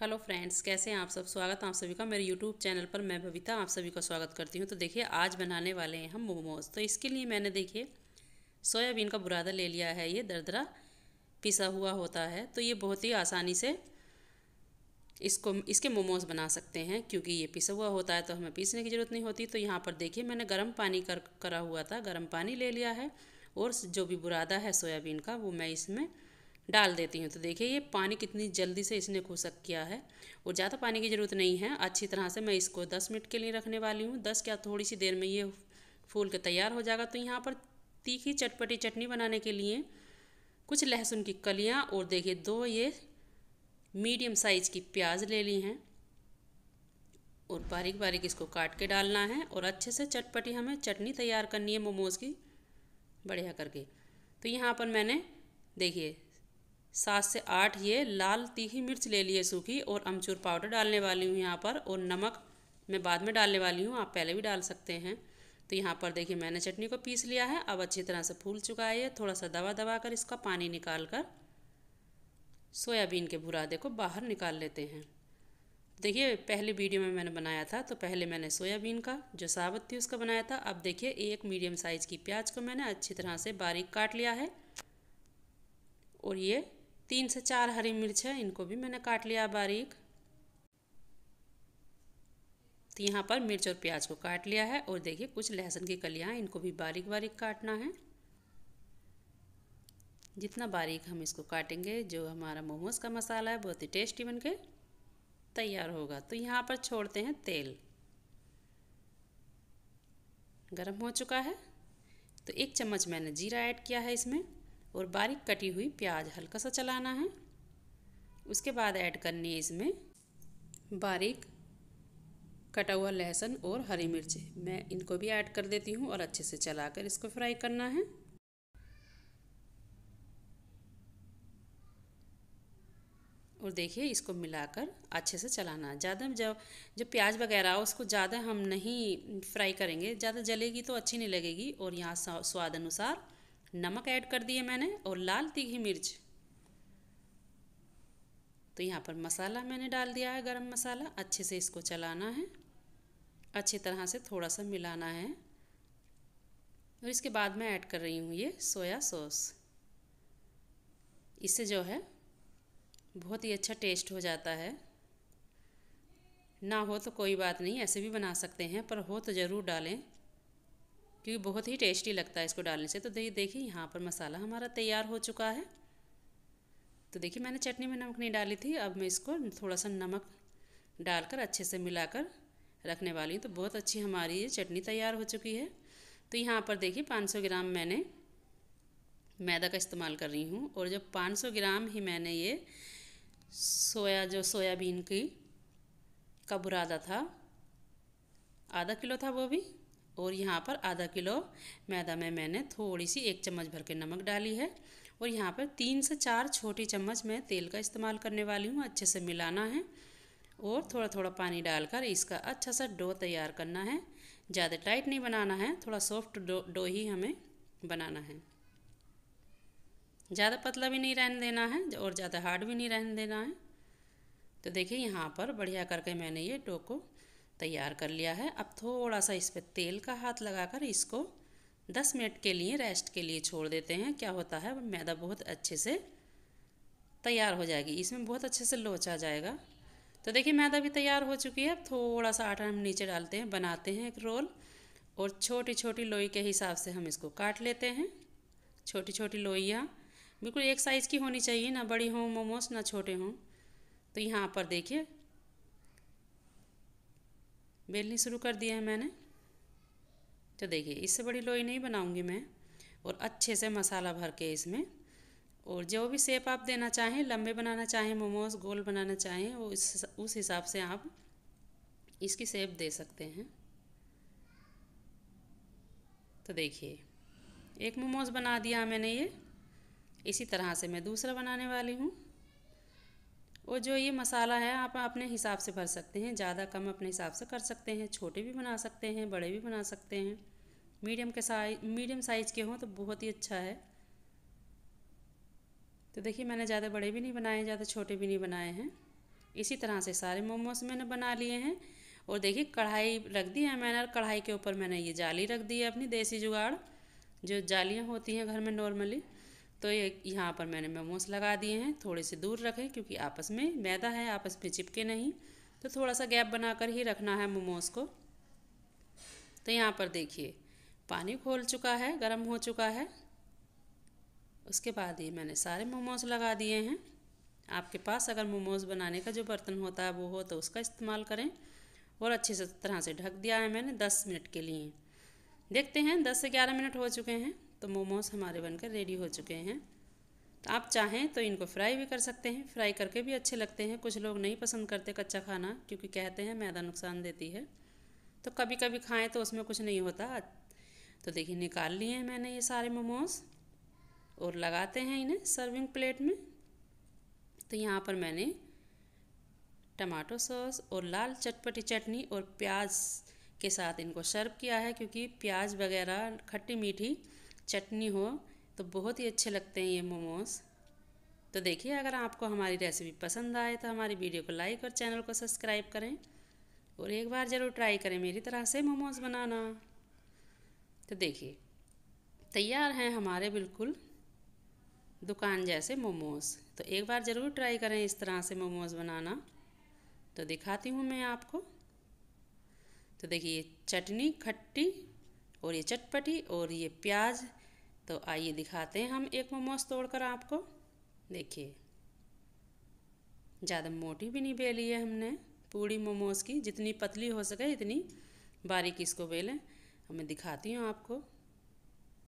hello friends कैसे हैं आप सब स्वागत आप सभी का मेरे यूट्यूब चैनल पर मैं बबीता आप सभी का स्वागत करती हूं तो देखिए आज बनाने वाले हैं हम मोमोज़ तो इसके लिए मैंने देखिए सोयाबीन का बुरादा ले लिया है ये दरदरा पिसा हुआ होता है तो ये बहुत ही आसानी से इसको इसके मोमोज़ बना सकते हैं क्योंकि ये पिसा हुआ होता है तो हमें पीसने की ज़रूरत नहीं होती तो यहाँ पर देखिए मैंने गर्म पानी कर करा हुआ था गर्म पानी ले लिया है और जो भी बुरादा है सोयाबीन का वो मैं इसमें डाल देती हूँ तो देखिए ये पानी कितनी जल्दी से इसने खुशक किया है और ज़्यादा पानी की ज़रूरत नहीं है अच्छी तरह से मैं इसको दस मिनट के लिए रखने वाली हूँ दस क्या थोड़ी सी देर में ये फूल के तैयार हो जाएगा तो यहाँ पर तीखी चटपटी चटनी बनाने के लिए कुछ लहसुन की कलियाँ और देखिए दो ये मीडियम साइज़ की प्याज ले ली हैं और बारीक बारीक इसको काट के डालना है और अच्छे से चटपटी हमें चटनी तैयार करनी है मोमोज़ की बढ़िया करके तो यहाँ पर मैंने देखिए सात से आठ ये लाल तीखी मिर्च ले लिए सूखी और अमचूर पाउडर डालने वाली हूँ यहाँ पर और नमक मैं बाद में डालने वाली हूँ आप पहले भी डाल सकते हैं तो यहाँ पर देखिए मैंने चटनी को पीस लिया है अब अच्छी तरह से फूल चुका है थोड़ा सा दवा दबा कर इसका पानी निकाल कर सोयाबीन के बुरादे को बाहर निकाल लेते हैं देखिए पहले वीडियो में मैंने बनाया था तो पहले मैंने सोयाबीन का जो साबुत थी उसका बनाया था अब देखिए एक मीडियम साइज़ की प्याज को मैंने अच्छी तरह से बारीक काट लिया है और ये तीन से चार हरी मिर्च है इनको भी मैंने काट लिया बारीक तो यहाँ पर मिर्च और प्याज को काट लिया है और देखिए कुछ लहसुन की कलियाँ इनको भी बारीक बारीक काटना है जितना बारीक हम इसको काटेंगे जो हमारा मोमोज़ का मसाला है बहुत ही टेस्टी बन के तैयार होगा तो यहाँ पर छोड़ते हैं तेल गरम हो चुका है तो एक चम्मच मैंने जीरा ऐड किया है इसमें और बारीक कटी हुई प्याज हल्का सा चलाना है उसके बाद ऐड करनी है इसमें बारीक कटा हुआ लहसुन और हरी मिर्च मैं इनको भी ऐड कर देती हूँ और अच्छे से चलाकर इसको फ्राई करना है और देखिए इसको मिलाकर अच्छे से चलाना ज़्यादा जब जो प्याज वगैरह हो उसको ज़्यादा हम नहीं फ्राई करेंगे ज़्यादा जलेगी तो अच्छी नहीं लगेगी और यहाँ स्वाद अनुसार नमक ऐड कर दिए मैंने और लाल तीखी मिर्च तो यहाँ पर मसाला मैंने डाल दिया है गरम मसाला अच्छे से इसको चलाना है अच्छी तरह से थोड़ा सा मिलाना है और इसके बाद मैं ऐड कर रही हूँ ये सोया सॉस इससे जो है बहुत ही अच्छा टेस्ट हो जाता है ना हो तो कोई बात नहीं ऐसे भी बना सकते हैं पर हो तो ज़रूर डालें क्योंकि बहुत ही टेस्टी लगता है इसको डालने से तो देखिए यहाँ पर मसाला हमारा तैयार हो चुका है तो देखिए मैंने चटनी में नमक नहीं डाली थी अब मैं इसको थोड़ा सा नमक डालकर अच्छे से मिलाकर रखने वाली हूँ तो बहुत अच्छी हमारी ये चटनी तैयार हो चुकी है तो यहाँ पर देखिए 500 ग्राम मैंने मैदा का इस्तेमाल कर रही हूँ और जब 500 ग्राम ही मैंने ये सोया जो सोयाबीन की का बुरादा था आधा किलो था वो भी और यहाँ पर आधा किलो मैदा में मैंने थोड़ी सी एक चम्मच भर के नमक डाली है और यहाँ पर तीन से चार छोटी चम्मच मैं तेल का इस्तेमाल करने वाली हूँ अच्छे से मिलाना है और थोड़ा थोड़ा पानी डालकर इसका अच्छा सा डो तैयार करना है ज़्यादा टाइट नहीं बनाना है थोड़ा सॉफ्ट डो डो ही हमें बनाना है ज़्यादा पतला भी नहीं रहने देना है और ज़्यादा हार्ड भी नहीं रहने देना है तो देखिए यहाँ पर बढ़िया करके मैंने ये डो को तैयार कर लिया है अब थोड़ा सा इस पर तेल का हाथ लगाकर इसको 10 मिनट के लिए रेस्ट के लिए छोड़ देते हैं क्या होता है मैदा बहुत अच्छे से तैयार हो जाएगी इसमें बहुत अच्छे से लोचा जाएगा तो देखिए मैदा भी तैयार हो चुकी है अब थोड़ा सा आटा हम नीचे डालते हैं बनाते हैं एक रोल और छोटी छोटी लोई के हिसाब से हम इसको काट लेते हैं छोटी छोटी लोइयाँ बिल्कुल एक साइज़ की होनी चाहिए ना बड़ी हों मोमोस ना छोटे हों तो यहाँ पर देखिए बेलनी शुरू कर दिया है मैंने तो देखिए इससे बड़ी लोई नहीं बनाऊंगी मैं और अच्छे से मसाला भर के इसमें और जो भी सेप आप देना चाहें लंबे बनाना चाहें मोमोज गोल बनाना चाहें वो इस उस हिसाब से आप इसकी सेप दे सकते हैं तो देखिए एक मोमोज बना दिया मैंने ये इसी तरह से मैं दूसरा बनाने वाली हूँ और जो ये मसाला है आप अपने हिसाब से भर सकते हैं ज़्यादा कम अपने हिसाब से कर सकते हैं छोटे भी बना सकते हैं बड़े भी बना सकते हैं मीडियम के साइज मीडियम साइज़ के हों तो बहुत ही अच्छा है तो देखिए मैंने ज़्यादा बड़े भी नहीं बनाए ज़्यादा छोटे भी नहीं बनाए हैं इसी तरह से सारे मोमोज मैंने बना लिए हैं और देखिए कढ़ाई रख दी है मैंने और कढ़ाई के ऊपर मैंने ये जाली रख दी है अपनी देसी जुगाड़ जो जालियाँ होती हैं घर में नॉर्मली तो ये यहाँ पर मैंने मोमोस लगा दिए हैं थोड़े से दूर रखें क्योंकि आपस में मैदा है आपस में चिपके नहीं तो थोड़ा सा गैप बनाकर ही रखना है मोमोज़ को तो यहाँ पर देखिए पानी खोल चुका है गर्म हो चुका है उसके बाद ये मैंने सारे मोमोज लगा दिए हैं आपके पास अगर मोमोज बनाने का जो बर्तन होता है वो हो तो उसका इस्तेमाल करें और अच्छे से तरह से ढक दिया है मैंने दस मिनट के लिए देखते हैं दस से ग्यारह मिनट हो चुके हैं तो मोमोज़ हमारे बनकर रेडी हो चुके हैं तो आप चाहें तो इनको फ्राई भी कर सकते हैं फ्राई करके भी अच्छे लगते हैं कुछ लोग नहीं पसंद करते कच्चा खाना क्योंकि कहते हैं मैदा नुकसान देती है तो कभी कभी खाएं तो उसमें कुछ नहीं होता तो देखिए निकाल लिए हैं मैंने ये सारे मोमोज़ और लगाते हैं इन्हें सर्विंग प्लेट में तो यहाँ पर मैंने टमाटो सॉस और लाल चटपटी चटनी और प्याज के साथ इनको सर्व किया है क्योंकि प्याज वगैरह खट्टी मीठी चटनी हो तो बहुत ही अच्छे लगते हैं ये मोमोज़ तो देखिए अगर आपको हमारी रेसिपी पसंद आए तो हमारी वीडियो को लाइक और चैनल को सब्सक्राइब करें और एक बार ज़रूर ट्राई करें मेरी तरह से मोमोज़ बनाना तो देखिए तैयार हैं हमारे बिल्कुल दुकान जैसे मोमोज़ तो एक बार ज़रूर ट्राई करें इस तरह से मोमोज़ बनाना तो दिखाती हूँ मैं आपको तो देखिए चटनी खट्टी और ये चटपटी और ये प्याज तो आइए दिखाते हैं हम एक मोमोज तोड़कर आपको देखिए ज़्यादा मोटी भी नहीं बेली है हमने पूड़ी मोमोज की जितनी पतली हो सके इतनी बारीक इसको बेलें मैं दिखाती हूँ आपको